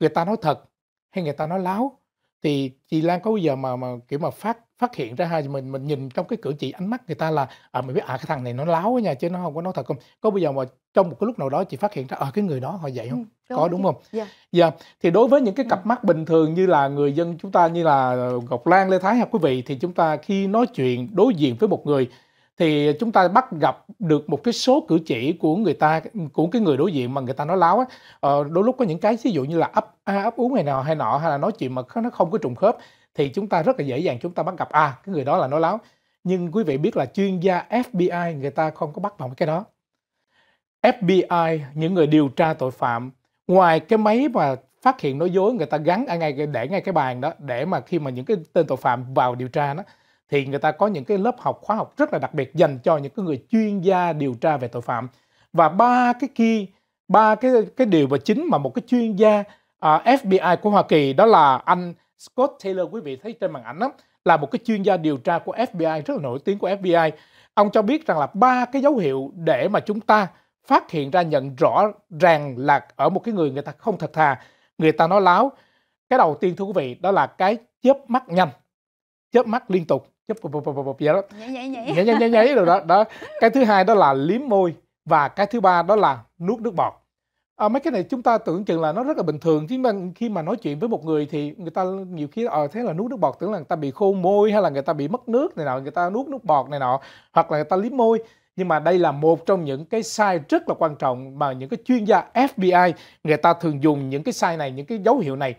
người ta nói thật hay người ta nói láo thì chị Lan có bao giờ mà mà kiểu mà phát phát hiện ra ha mình mình nhìn trong cái cử chỉ ánh mắt người ta là à mình biết à cái thằng này nó láo nha chứ nó không có nói thật không có bây giờ mà trong một cái lúc nào đó chị phát hiện ra ờ à, cái người đó họ vậy không ừ, đúng có đúng chị. không dạ yeah. Dạ. yeah. thì đối với những cái ừ. cặp mắt bình thường như là người dân chúng ta như là Ngọc Lan Lê Thái hay quý vị thì chúng ta khi nói chuyện đối diện với một người thì chúng ta bắt gặp được một cái số cử chỉ của người ta của cái người đối diện mà người ta nói láo á ờ, đôi lúc có những cái ví dụ như là ấp a ấp uống này nào hay nọ hay là nói chuyện mà nó không có trùng khớp thì chúng ta rất là dễ dàng chúng ta bắt gặp à cái người đó là nói láo nhưng quý vị biết là chuyên gia FBI người ta không có bắt vào cái đó FBI những người điều tra tội phạm ngoài cái máy mà phát hiện nói dối người ta gắn ở ngay để ngay cái bàn đó để mà khi mà những cái tên tội phạm vào điều tra đó thì người ta có những cái lớp học khóa học rất là đặc biệt dành cho những cái người chuyên gia điều tra về tội phạm và ba cái kia ba cái cái điều và chính mà một cái chuyên gia à, FBI của Hoa Kỳ đó là anh Scott Taylor quý vị thấy trên màn ảnh đó là một cái chuyên gia điều tra của FBI rất là nổi tiếng của FBI ông cho biết rằng là ba cái dấu hiệu để mà chúng ta phát hiện ra nhận rõ ràng là ở một cái người người ta không thật thà người ta nói láo cái đầu tiên thưa quý vị đó là cái chớp mắt nhanh chớp mắt liên tục chấp bụp bụp bụp vậy đó nhảy nhảy nhảy nhảy nhảy nhảy, nhảy rồi đó đó cái thứ hai đó là liếm môi và cái thứ ba đó là nuốt nước bọt à, mấy cái này chúng ta tưởng chừng là nó rất là bình thường chứ mà khi mà nói chuyện với một người thì người ta nhiều khi ờ à, thế là nuốt nước bọt tưởng là người ta bị khô môi hay là người ta bị mất nước này nọ người ta nuốt nước bọt này nọ hoặc là người ta liếm môi nhưng mà đây là một trong những cái sai rất là quan trọng mà những cái chuyên gia FBI người ta thường dùng những cái sai này những cái dấu hiệu này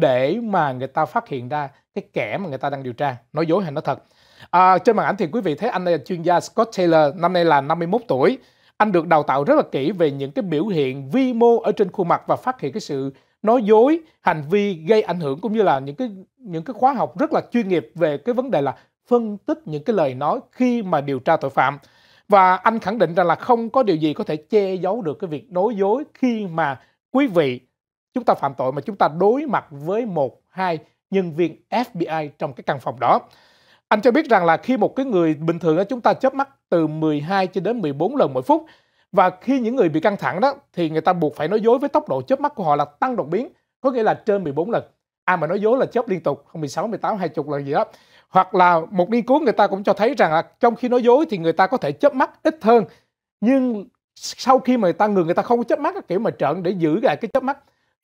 để mà người ta phát hiện ra cái kẻ mà người ta đang điều tra nói dối hay nói thật à, trên màn ảnh thì quý vị thấy anh là chuyên gia Scott Taylor năm nay là 51 tuổi anh được đào tạo rất là kỹ về những cái biểu hiện vi mô ở trên khuôn mặt và phát hiện cái sự nói dối hành vi gây ảnh hưởng cũng như là những cái những cái khóa học rất là chuyên nghiệp về cái vấn đề là phân tích những cái lời nói khi mà điều tra tội phạm và anh khẳng định rằng là không có điều gì có thể che giấu được cái việc nói dối khi mà quý vị chúng ta phạm tội mà chúng ta đối mặt với một hai nhân viên FBI trong cái căn phòng đó. Anh cho biết rằng là khi một cái người bình thường đó chúng ta chớp mắt từ 12 cho đến 14 lần mỗi phút và khi những người bị căng thẳng đó thì người ta buộc phải nói dối với tốc độ chớp mắt của họ là tăng đột biến, có nghĩa là trên 14 lần. Ai mà nói dối là chớp liên tục, không 16, 18, 20 lần gì đó. Hoặc là một nghiên cứu người ta cũng cho thấy rằng là trong khi nói dối thì người ta có thể chớp mắt ít hơn nhưng sau khi mà người ta ngừng người ta không có chớp mắt kiểu mà trợn để giữ lại cái chớp mắt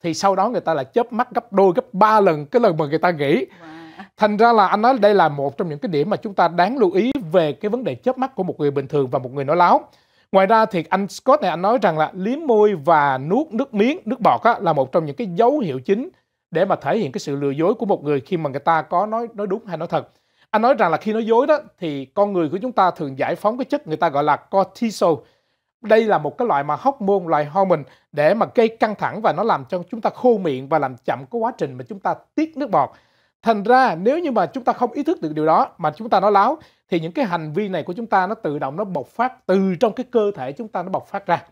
thì sau đó người ta là chớp mắt gấp đôi gấp ba lần cái lần mà người ta nghĩ thành ra là anh nói đây là một trong những cái điểm mà chúng ta đáng lưu ý về cái vấn đề chớp mắt của một người bình thường và một người nói láo ngoài ra thì anh Scott này anh nói rằng là liếm môi và nuốt nước miếng nước bọt á, là một trong những cái dấu hiệu chính để mà thể hiện cái sự lừa dối của một người khi mà người ta có nói nói đúng hay nói thật anh nói rằng là khi nói dối đó thì con người của chúng ta thường giải phóng cái chất người ta gọi là cortisol đây là một cái loại mà hóc môn loại hormone để mà gây căng thẳng và nó làm cho chúng ta khô miệng và làm chậm cái quá trình mà chúng ta tiết nước bọt thành ra nếu như mà chúng ta không ý thức được điều đó mà chúng ta nói láo thì những cái hành vi này của chúng ta nó tự động nó bộc phát từ trong cái cơ thể chúng ta nó bộc phát ra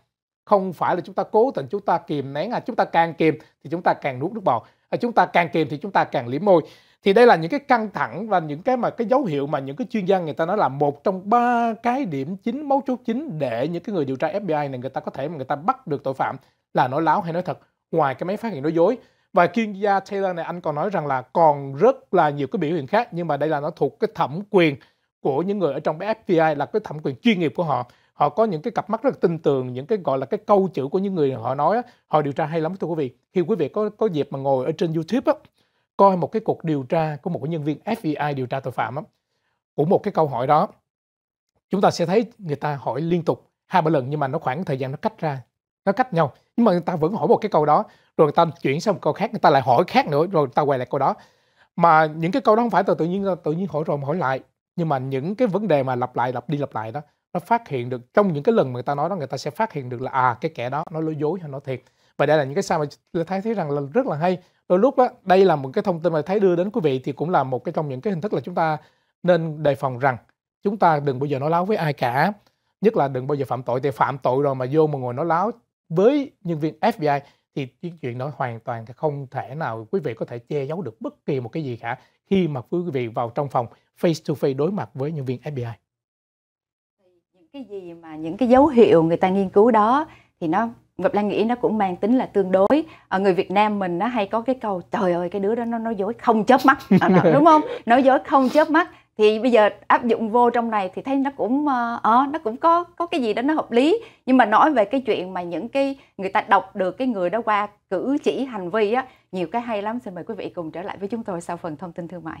không phải là chúng ta cố tình chúng ta kìm nén à chúng ta càng kìm thì chúng ta càng nuốt nước bọt à, chúng ta càng kìm thì chúng ta càng liếm môi thì đây là những cái căng thẳng và những cái mà cái dấu hiệu mà những cái chuyên gia người ta nói là một trong ba cái điểm chính mấu chốt chính để những cái người điều tra FBI này người ta có thể mà người ta bắt được tội phạm là nói láo hay nói thật ngoài cái máy phát hiện nói dối và chuyên gia Taylor này anh còn nói rằng là còn rất là nhiều cái biểu hiện khác nhưng mà đây là nó thuộc cái thẩm quyền của những người ở trong FBI là cái thẩm quyền chuyên nghiệp của họ họ có những cái cặp mắt rất là tin tưởng những cái gọi là cái câu chữ của những người họ nói họ điều tra hay lắm thưa quý vị khi quý vị có có dịp mà ngồi ở trên YouTube á coi một cái cuộc điều tra của một cái nhân viên FBI điều tra tội phạm của một cái câu hỏi đó chúng ta sẽ thấy người ta hỏi liên tục hai ba lần nhưng mà nó khoảng thời gian nó cách ra nó cách nhau nhưng mà người ta vẫn hỏi một cái câu đó rồi người ta chuyển sang một câu khác người ta lại hỏi khác nữa rồi người ta quay lại câu đó mà những cái câu đó không phải từ tự nhiên tự nhiên hỏi rồi mà hỏi lại nhưng mà những cái vấn đề mà lặp lại lặp đi lặp lại đó nó phát hiện được trong những cái lần mà người ta nói đó người ta sẽ phát hiện được là à cái kẻ đó nó nói dối hay nó thiệt và đây là những cái sao mà thấy thấy rằng là rất là hay đôi lúc đó đây là một cái thông tin mà thấy đưa đến quý vị thì cũng là một cái trong những cái hình thức là chúng ta nên đề phòng rằng chúng ta đừng bao giờ nói láo với ai cả nhất là đừng bao giờ phạm tội thì phạm tội rồi mà vô mà ngồi nói láo với nhân viên FBI thì chuyện đó hoàn toàn không thể nào quý vị có thể che giấu được bất kỳ một cái gì cả khi mà quý vị vào trong phòng face to face đối mặt với nhân viên FBI những cái gì mà những cái dấu hiệu người ta nghiên cứu đó thì nó Ngọc Lan nghĩ nó cũng mang tính là tương đối ở ờ, người Việt Nam mình nó hay có cái câu trời ơi cái đứa đó nó nói dối không chớp mắt à, đúng không <laughs> nói dối không chớp mắt thì bây giờ áp dụng vô trong này thì thấy nó cũng ờ uh, nó cũng có có cái gì đó nó hợp lý nhưng mà nói về cái chuyện mà những cái người ta đọc được cái người đó qua cử chỉ hành vi á nhiều cái hay lắm xin mời quý vị cùng trở lại với chúng tôi sau phần thông tin thương mại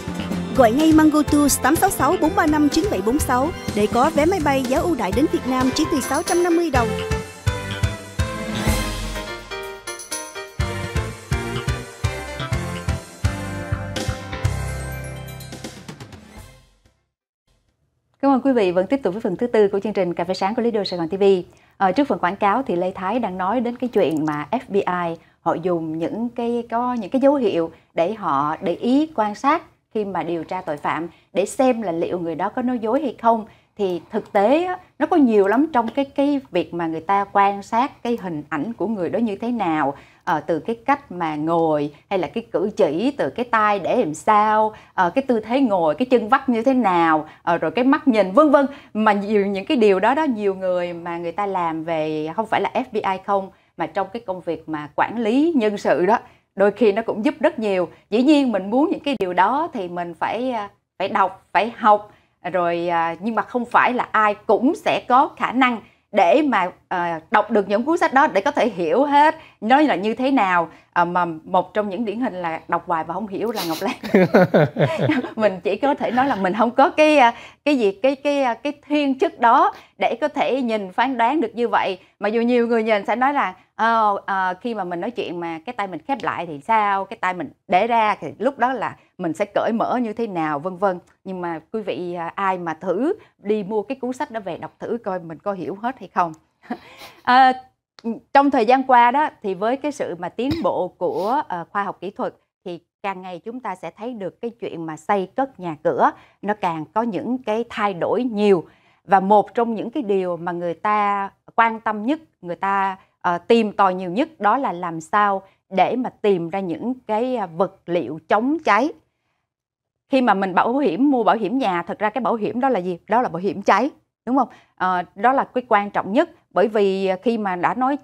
Gọi ngay Mango Tours 866 435 9746 để có vé máy bay giá ưu đại đến Việt Nam chỉ từ 650 đồng. Cảm ơn quý vị vẫn tiếp tục với phần thứ tư của chương trình Cà phê sáng của Lido Sài Gòn TV. À, ờ, trước phần quảng cáo thì Lê Thái đang nói đến cái chuyện mà FBI họ dùng những cái có những cái dấu hiệu để họ để ý quan sát khi mà điều tra tội phạm để xem là liệu người đó có nói dối hay không thì thực tế nó có nhiều lắm trong cái cái việc mà người ta quan sát cái hình ảnh của người đó như thế nào à, từ cái cách mà ngồi hay là cái cử chỉ từ cái tay để làm sao à, cái tư thế ngồi cái chân vắt như thế nào à, rồi cái mắt nhìn vân vân mà nhiều những cái điều đó đó nhiều người mà người ta làm về không phải là FBI không mà trong cái công việc mà quản lý nhân sự đó đôi khi nó cũng giúp rất nhiều dĩ nhiên mình muốn những cái điều đó thì mình phải à, phải đọc phải học rồi à, nhưng mà không phải là ai cũng sẽ có khả năng để mà à, đọc được những cuốn sách đó để có thể hiểu hết nó là như thế nào mà một trong những điển hình là đọc hoài và không hiểu là Ngọc Lan <laughs> mình chỉ có thể nói là mình không có cái cái gì cái cái cái thiên chức đó để có thể nhìn phán đoán được như vậy mà dù nhiều người nhìn sẽ nói là oh, uh, khi mà mình nói chuyện mà cái tay mình khép lại thì sao cái tay mình để ra thì lúc đó là mình sẽ cởi mở như thế nào vân vân nhưng mà quý vị uh, ai mà thử đi mua cái cuốn sách đó về đọc thử coi mình có hiểu hết hay không uh, <laughs> trong thời gian qua đó thì với cái sự mà tiến bộ của uh, khoa học kỹ thuật thì càng ngày chúng ta sẽ thấy được cái chuyện mà xây cất nhà cửa nó càng có những cái thay đổi nhiều và một trong những cái điều mà người ta quan tâm nhất người ta uh, tìm tòi nhiều nhất đó là làm sao để mà tìm ra những cái à, vật liệu chống cháy khi mà mình bảo hiểm mua bảo hiểm nhà thật ra cái bảo hiểm đó là gì đó là bảo hiểm cháy đúng không à, đó là cái quan trọng nhất bởi vì à, khi mà đã nói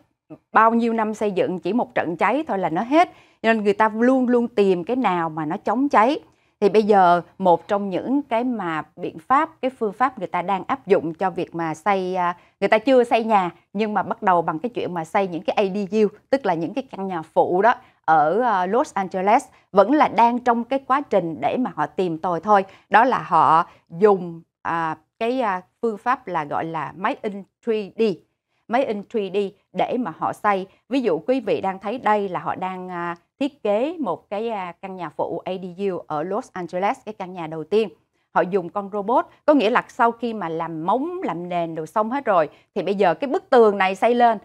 bao nhiêu năm xây dựng chỉ một trận cháy thôi là nó hết nên người ta luôn luôn tìm cái nào mà nó chống cháy thì bây giờ một trong những cái mà biện pháp cái phương pháp người ta đang áp dụng cho việc mà xây à, người ta chưa xây nhà nhưng mà bắt đầu bằng cái chuyện mà xây những cái ADU tức là những cái căn nhà phụ đó ở à, Los Angeles vẫn là đang trong cái quá trình để mà họ tìm tòi thôi đó là họ dùng à, cái à, phương pháp là gọi là máy in 3D máy in 3D để mà họ xây ví dụ quý vị đang thấy đây là họ đang à, thiết kế một cái à, căn nhà phụ ADU ở Los Angeles, cái căn nhà đầu tiên. Họ dùng con robot, có nghĩa là sau khi mà làm móng, làm nền đồ xong hết rồi thì bây giờ cái bức tường này xây lên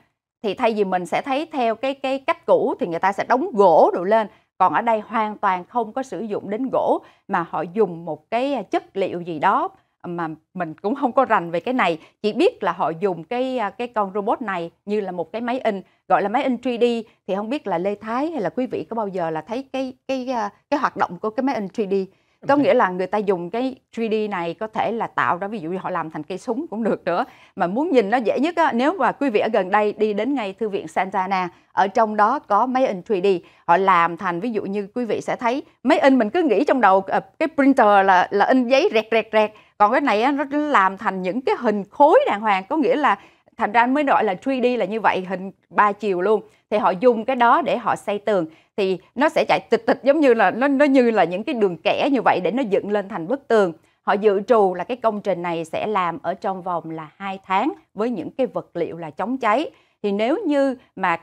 thì thay vì mình sẽ thấy theo cái cái cách cũ thì người ta sẽ đóng gỗ đồ lên còn ở đây hoàn toàn không có sử dụng đến gỗ mà họ dùng một cái à, chất liệu gì đó mà mình cũng không có rành về cái này chỉ biết là họ dùng cái à, cái con robot này như là một cái máy in gọi là máy in 3D thì không biết là Lê Thái hay là quý vị có bao giờ là thấy cái cái à, cái hoạt động của cái máy in 3D có nghĩa là người ta dùng cái 3D này có thể là tạo ra ví dụ như họ làm thành cây súng cũng được nữa mà muốn nhìn nó dễ nhất á, nếu mà quý vị ở gần đây đi đến ngay thư viện Santana ở trong đó có máy in 3D họ làm thành ví dụ như quý vị sẽ thấy máy in mình cứ nghĩ trong đầu ờ, cái printer là là in giấy rẹt rẹt rẹt còn cái này nó làm thành những cái hình khối đàng hoàng có nghĩa là thành ra mới gọi là 3D là như vậy hình ba chiều luôn thì họ dùng cái đó để họ xây tường thì nó sẽ chạy tịch tịch giống như là nó nó như là những cái đường kẻ như vậy để nó dựng lên thành bức tường họ dự trù là cái công trình này sẽ làm ở trong vòng là hai tháng với những cái vật liệu là chống cháy thì nếu như mà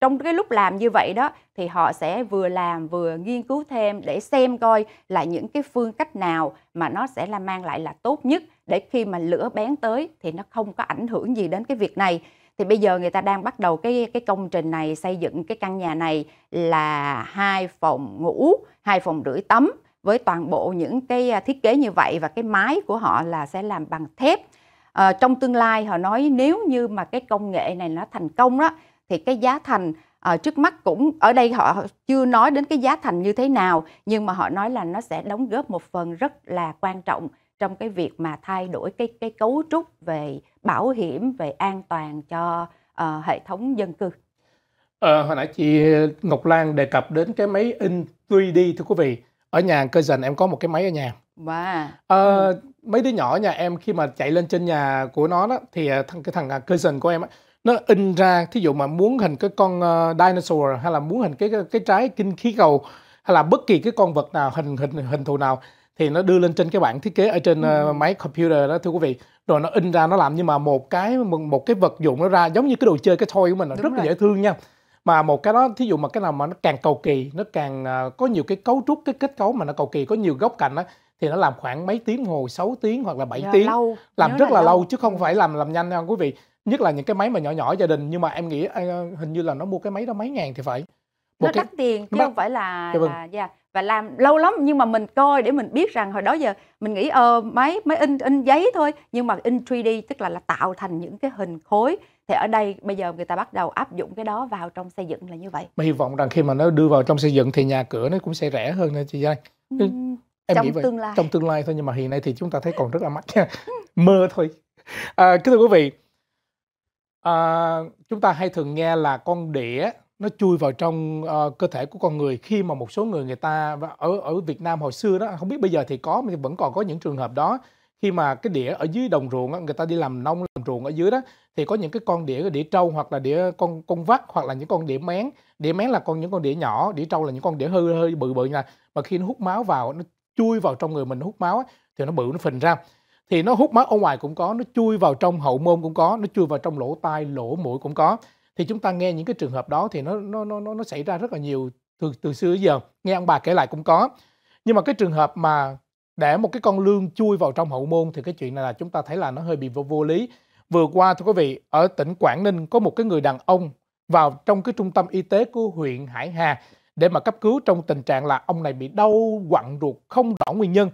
trong cái lúc làm như vậy đó thì họ sẽ vừa làm vừa nghiên cứu thêm để xem coi là những cái phương cách nào mà nó sẽ là mang lại là tốt nhất để khi mà lửa bén tới thì nó không có ảnh hưởng gì đến cái việc này thì bây giờ người ta đang bắt đầu cái cái công trình này xây dựng cái căn nhà này là hai phòng ngủ hai phòng rưỡi tắm với toàn bộ những cái à, thiết kế như vậy và cái mái của họ là sẽ làm bằng thép à, trong tương lai họ nói nếu như mà cái công nghệ này nó thành công đó thì cái giá thành à, trước mắt cũng ở đây họ chưa nói đến cái giá thành như thế nào nhưng mà họ nói là nó sẽ đóng góp một phần rất là quan trọng trong cái việc mà thay đổi cái cái cấu trúc về bảo hiểm về an toàn cho uh, hệ thống dân cư. À, hồi nãy chị Ngọc Lan đề cập đến cái máy in 3D thưa quý vị ở nhà cơ dần em có một cái máy ở nhà. Wow. À, ừ. Mấy đứa nhỏ nhà em khi mà chạy lên trên nhà của nó đó thì thằng cái thằng à, cousin của em ấy, nó in ra thí dụ mà muốn hình cái con ờ, dinosaur hay là muốn hình cái cái, trái kinh khí cầu hay là bất kỳ cái con vật nào hình hình hình thù nào thì nó đưa lên trên cái bảng thiết kế ở trên ờ, ừ. máy computer đó thưa quý vị rồi nó in ra nó làm nhưng mà một cái một cái vật dụng nó ra giống như cái đồ chơi cái thôi của mình nó rất rồi. là dễ thương nha mà một cái đó thí dụ mà cái nào mà nó càng cầu kỳ nó càng ờ, có nhiều cái cấu trúc cái kết cấu mà nó cầu kỳ có nhiều góc cạnh á thì nó làm khoảng mấy tiếng hồ 6 tiếng hoặc là 7 là tiếng lâu. làm Nếu rất là, là lâu. lâu chứ không ừ. phải làm làm nhanh nha quý vị nhất là những cái máy mà nhỏ nhỏ gia đình nhưng mà em nghĩ à, hình như là nó mua cái máy đó mấy ngàn thì phải một nó cái... đắt tiền chứ không phải là, dạ, vâng. là yeah. Dạ, và làm lâu lắm nhưng mà mình coi để mình biết rằng hồi đó giờ mình nghĩ ờ máy máy in in giấy thôi nhưng mà in 3D tức là là tạo thành những cái hình khối thì ở đây bây giờ người ta bắt đầu áp dụng cái đó vào trong xây dựng là như vậy. Mà hy vọng rằng khi mà nó đưa vào trong xây dựng thì nhà cửa nó cũng sẽ rẻ hơn nè chị Giang. em trong nghĩ vậy, tương lai. Trong tương lai thôi nhưng mà hiện nay thì chúng ta thấy còn rất là mắc. <laughs> Mơ thôi. À, kính thưa quý vị, À, chúng ta hay thường nghe là con đĩa nó chui vào trong uh, cơ thể của con người khi mà một số người người ta ở ở Việt Nam hồi xưa đó không biết bây giờ thì có mà vẫn còn có những trường hợp đó khi mà cái đĩa ở dưới đồng ruộng đó, người ta đi làm nông làm ruộng ở dưới đó thì có những cái con đĩa đĩa trâu hoặc là đĩa con con vắt hoặc là những con đĩa mén đĩa mén là con những con đĩa nhỏ đĩa trâu là những con đĩa hơi hơi bự bự như mà khi nó hút máu vào nó chui vào trong người mình nó hút máu ấy, thì nó bự nó phình ra thì nó hút máu ở ngoài cũng có nó chui vào trong hậu môn cũng có nó chui vào trong lỗ tai lỗ mũi cũng có thì chúng ta nghe những cái trường hợp đó thì nó nó nó nó xảy ra rất là nhiều từ từ xưa đến giờ nghe ông bà kể lại cũng có nhưng mà cái trường hợp mà để một cái con lương chui vào trong hậu môn thì cái chuyện này là chúng ta thấy là nó hơi bị vô, vô lý vừa qua thưa quý vị ở tỉnh Quảng Ninh có một cái người đàn ông vào trong cái trung tâm y tế của huyện Hải Hà để mà cấp cứu trong tình trạng là ông này bị đau quặn ruột không rõ nguyên nhân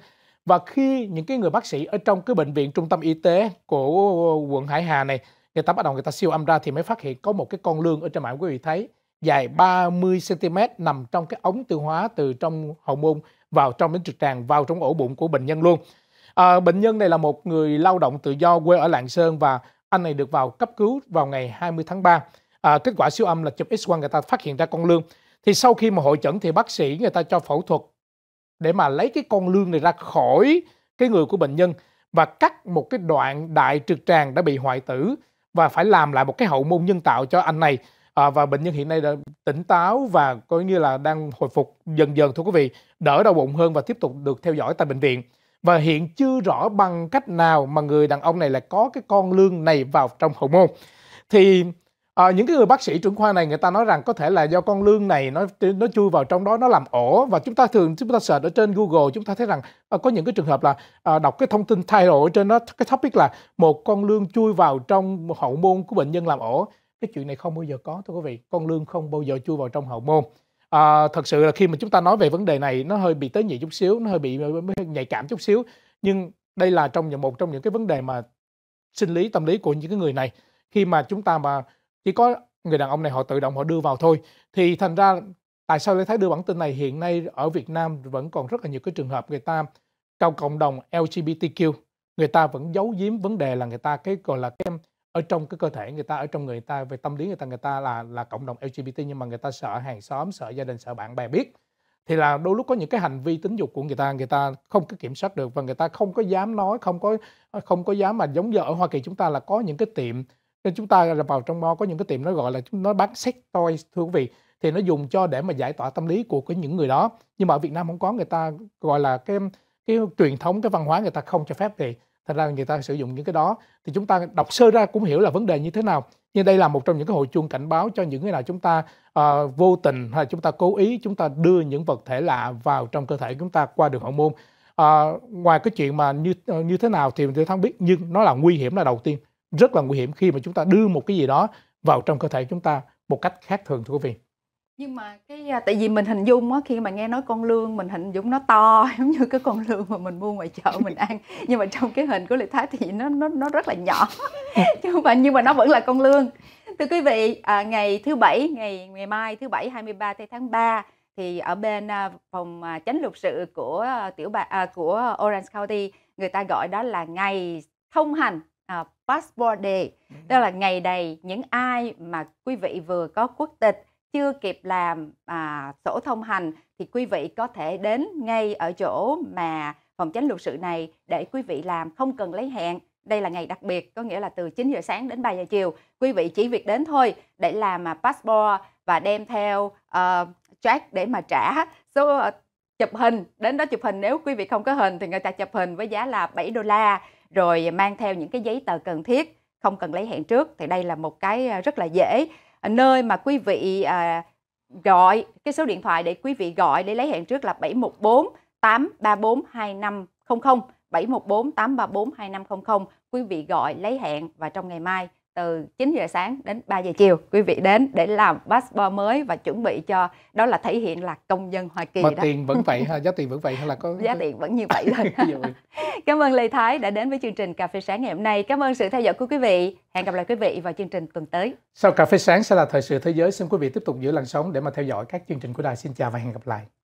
và khi những cái người bác sĩ ở trong cái bệnh viện trung tâm y tế của quận Hải Hà này người ta bắt đầu người ta siêu âm ra thì mới phát hiện có một cái con lương ở trên mạng quý vị thấy dài 30 cm nằm trong cái ống tiêu hóa từ trong hậu môn vào trong đến trực tràng vào trong ổ bụng của bệnh nhân luôn. À, bệnh nhân này là một người lao động tự do quê ở Lạng Sơn và anh này được vào cấp cứu vào ngày 20 tháng 3. À, kết quả siêu âm là chụp X quang người ta phát hiện ra con lương. Thì sau khi mà hội chẩn thì bác sĩ người ta cho phẫu thuật để mà lấy cái con lương này ra khỏi cái người của bệnh nhân và cắt một cái đoạn đại trực tràng đã bị hoại tử và phải làm lại một cái hậu môn nhân tạo cho anh này à, và bệnh nhân hiện nay đã tỉnh táo và coi như là đang hồi phục dần dần thưa quý vị đỡ đau bụng hơn và tiếp tục được theo dõi tại bệnh viện và hiện chưa rõ bằng cách nào mà người đàn ông này là có cái con lương này vào trong hậu môn thì À, những cái người bác sĩ trưởng khoa này người ta nói rằng có thể là do con lương này nó nó chui vào trong đó nó làm ổ và chúng ta thường chúng ta search ở trên Google chúng ta thấy rằng à, có những cái trường hợp là à, đọc cái thông tin thay đổi trên đó cái topic là một con lương chui vào trong hậu môn của bệnh nhân làm ổ cái chuyện này không bao giờ có thưa quý vị con lương không bao giờ chui vào trong hậu môn à, thật sự là khi mà chúng ta nói về vấn đề này nó hơi bị tới nhị chút xíu nó hơi bị nhạy cảm chút xíu nhưng đây là trong một trong những cái vấn đề mà sinh lý tâm lý của những cái người này khi mà chúng ta mà chỉ có người đàn ông này họ tự động họ đưa vào thôi thì thành ra tại sao lê thái đưa bản tin này hiện nay ở việt nam vẫn còn rất là nhiều cái trường hợp người ta cao cộng đồng lgbtq người ta vẫn giấu giếm vấn đề là người ta cái gọi là cái ở trong cái cơ thể người ta ở trong người ta về tâm lý người ta người ta là là cộng đồng lgbt nhưng mà người ta sợ hàng xóm sợ gia đình sợ bạn bè biết thì là đôi lúc có những cái hành vi tính dục của người ta người ta không có kiểm soát được và người ta không có dám nói không có không có dám mà giống như ở Hoa Kỳ chúng ta là có những cái tiệm nên chúng ta là vào trong mall có những cái tiệm nó gọi là nó bán sex toys thưa quý vị thì nó dùng cho để mà giải tỏa tâm lý của những người đó nhưng mà ở Việt Nam không có người ta gọi là cái cái truyền thống cái văn hóa người ta không cho phép thì thành ra người ta sử dụng những cái đó thì chúng ta đọc sơ ra cũng hiểu là vấn đề như thế nào nhưng đây là một trong những cái hồi chuông cảnh báo cho những cái nào chúng ta uh, vô tình hay là chúng ta cố ý chúng ta đưa những vật thể lạ vào trong cơ thể chúng ta qua đường hậu môn uh, ngoài cái chuyện mà như uh, như thế nào thì tôi không biết nhưng nó là nguy hiểm là đầu tiên rất là nguy hiểm khi mà chúng ta đưa một cái gì đó vào trong cơ thể chúng ta một cách khác thường thưa quý vị nhưng mà cái à, tại vì mình hình dung á khi mà nghe nói con lương mình hình dung nó to <laughs> giống như cái con lương mà mình mua ngoài chợ mình ăn nhưng mà trong cái hình của Lê Thái thì nó nó nó rất là nhỏ <laughs> nhưng mà nhưng mà nó vẫn là con lương thưa quý vị à, ngày thứ bảy ngày ngày mai thứ bảy 23 tháng 3 thì ở bên à, phòng à, chánh luật sự của à, tiểu bang à, của Orange County người ta gọi đó là ngày thông hành à, Passport Day tức là ngày này những ai mà quý vị vừa có quốc tịch chưa kịp làm à, sổ thông hành thì quý vị có thể đến ngay ở chỗ mà phòng tránh luật sự này để quý vị làm không cần lấy hẹn đây là ngày đặc biệt có nghĩa là từ 9 giờ sáng đến 3 giờ chiều quý vị chỉ việc đến thôi để làm mà passport và đem theo uh, để mà trả số uh, chụp hình đến đó chụp hình nếu quý vị không có hình thì người ta chụp hình với giá là 7 đô la rồi mang theo những cái giấy tờ cần thiết không cần lấy hẹn trước thì đây là một cái à, rất là dễ à, nơi mà quý vị à, gọi cái số điện thoại để quý vị gọi để lấy hẹn trước là 714 834 2500 714 834 2500 quý vị gọi lấy hẹn và trong ngày mai từ 9 giờ sáng đến 3 giờ chiều quý vị đến để làm passport mới và chuẩn bị cho đó là thể hiện là công dân Hoa Kỳ mà đó. tiền vẫn vậy ha <laughs> giá tiền vẫn vậy hay là có giá tiền vẫn như vậy thôi <laughs> cảm ơn Lê Thái đã đến với chương trình cà phê sáng ngày hôm nay cảm ơn sự theo dõi của quý vị hẹn gặp lại quý vị vào chương trình tuần tới sau cà phê sáng sẽ là thời sự thế giới xin quý vị tiếp tục giữ làn sóng để mà theo dõi các chương trình của đài xin chào và hẹn gặp lại